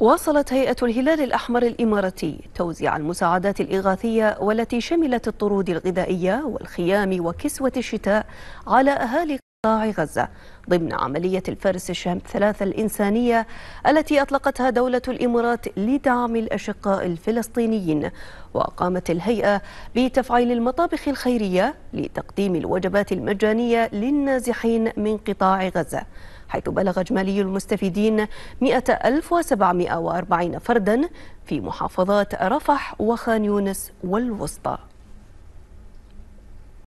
واصلت هيئة الهلال الأحمر الإماراتي توزيع المساعدات الإغاثية والتي شملت الطرود الغذائية والخيام وكسوة الشتاء على أهالي قطاع غزة ضمن عملية الفارس الشام ثلاثة الإنسانية التي أطلقتها دولة الإمارات لدعم الأشقاء الفلسطينيين وقامت الهيئة بتفعيل المطابخ الخيرية لتقديم الوجبات المجانية للنازحين من قطاع غزة حيث بلغ اجمالي المستفيدين 100740 فردا في محافظات رفح وخان يونس والوسطى